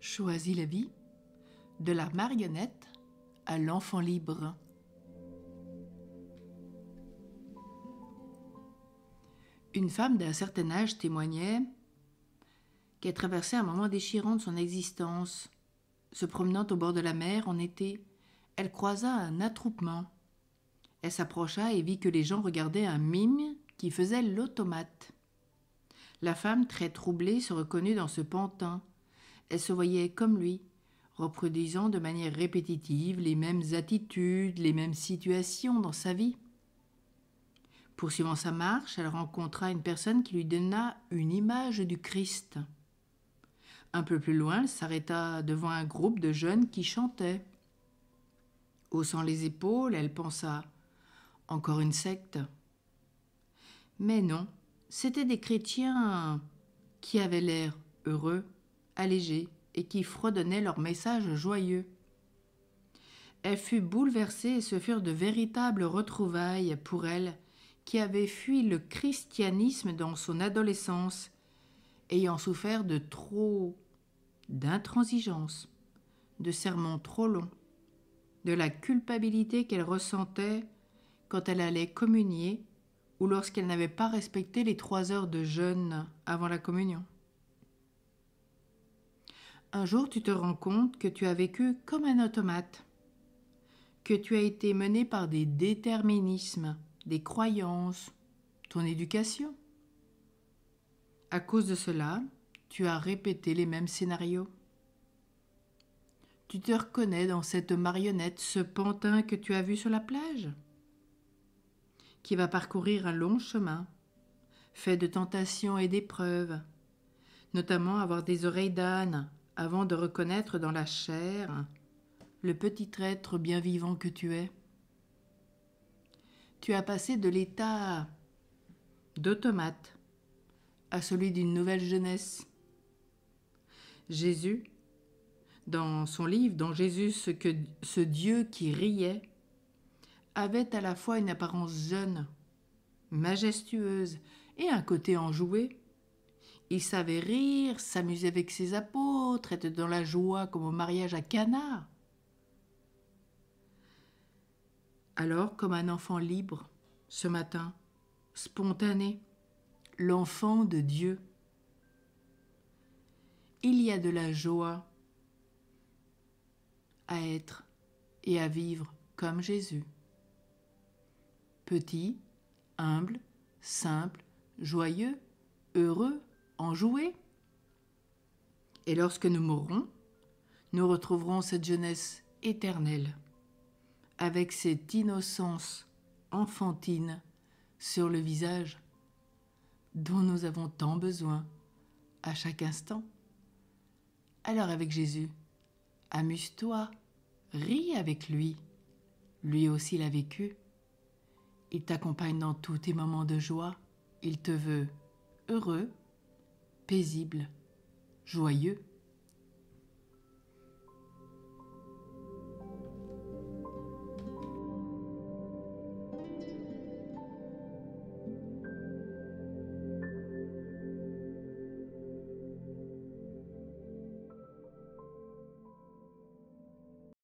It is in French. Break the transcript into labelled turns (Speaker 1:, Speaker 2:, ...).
Speaker 1: choisit la vie, de la marionnette à l'enfant libre. Une femme d'un certain âge témoignait qu'elle traversait un moment déchirant de son existence. Se promenant au bord de la mer en été, elle croisa un attroupement. Elle s'approcha et vit que les gens regardaient un mime qui faisait l'automate. La femme, très troublée, se reconnut dans ce pantin. Elle se voyait comme lui, reproduisant de manière répétitive les mêmes attitudes, les mêmes situations dans sa vie. Poursuivant sa marche, elle rencontra une personne qui lui donna une image du Christ. Un peu plus loin, elle s'arrêta devant un groupe de jeunes qui chantaient. Haussant les épaules, elle pensa Encore une secte Mais non, c'étaient des chrétiens qui avaient l'air heureux allégées et qui fredonnaient leurs messages joyeux. Elle fut bouleversée et ce furent de véritables retrouvailles pour elle, qui avait fui le christianisme dans son adolescence, ayant souffert de trop d'intransigeance, de sermons trop longs, de la culpabilité qu'elle ressentait quand elle allait communier ou lorsqu'elle n'avait pas respecté les trois heures de jeûne avant la communion. Un jour, tu te rends compte que tu as vécu comme un automate, que tu as été mené par des déterminismes, des croyances, ton éducation. À cause de cela, tu as répété les mêmes scénarios. Tu te reconnais dans cette marionnette, ce pantin que tu as vu sur la plage, qui va parcourir un long chemin, fait de tentations et d'épreuves, notamment avoir des oreilles d'âne, avant de reconnaître dans la chair le petit être bien vivant que tu es. Tu as passé de l'état d'automate à celui d'une nouvelle jeunesse. Jésus, dans son livre, dans Jésus, ce, que, ce Dieu qui riait, avait à la fois une apparence jeune, majestueuse et un côté enjoué. Il savait rire, s'amuser avec ses apôtres, être dans la joie comme au mariage à canard Alors, comme un enfant libre, ce matin, spontané, l'enfant de Dieu, il y a de la joie à être et à vivre comme Jésus. Petit, humble, simple, joyeux, heureux, enjoué. Et lorsque nous mourrons, nous retrouverons cette jeunesse éternelle, avec cette innocence enfantine sur le visage dont nous avons tant besoin à chaque instant. Alors avec Jésus, amuse-toi, ris avec lui. Lui aussi l'a vécu. Il t'accompagne dans tous tes moments de joie. Il te veut heureux, paisible joyeux